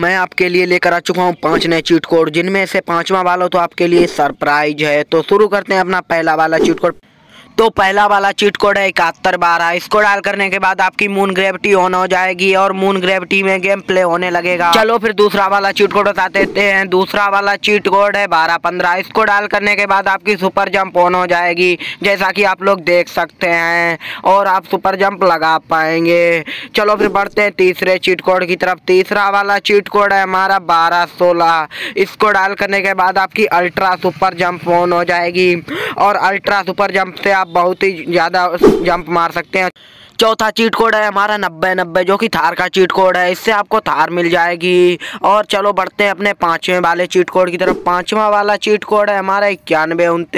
मैं आपके लिए लेकर आ चुका हूँ पांच नए चीट कोड जिनमें से पांचवा वाला तो आपके लिए सरप्राइज है तो शुरू करते हैं अपना पहला वाला चीट कोड तो पहला वाला चीट कोड है इकहत्तर बारह इसको डाल करने के बाद आपकी मून ग्रेविटी ऑन हो जाएगी और मून ग्रेविटी में गेम प्ले होने लगेगा चलो फिर दूसरा वाला चीट कोड बता देते हैं दूसरा वाला चीट कोड है बारह पंद्रह इसको डाल करने के बाद आपकी सुपर जंप ऑन हो जाएगी जैसा कि आप लोग देख सकते हैं और आप सुपर जंप लगा पाएंगे चलो फिर बढ़ते हैं तीसरे चीट कोड की तरफ तीसरा वाला चीट कोड है हमारा बारह सोलह इसको डाल करने के बाद आपकी अल्ट्रा सुपर जंप ऑन हो जाएगी और अल्ट्रा सुपर जंप से आप आप बहुत ही ज़्यादा जंप मार सकते हैं चौथा चीट कोड है हमारा नब्बे नब्बे जो कि थार का चीट कोड है इससे आपको थार मिल जाएगी और चलो बढ़ते हैं अपने पाँचवें वाले चीट कोड की तरफ पाँचवा वाला चीट कोड है हमारा इक्यानवे उनतीस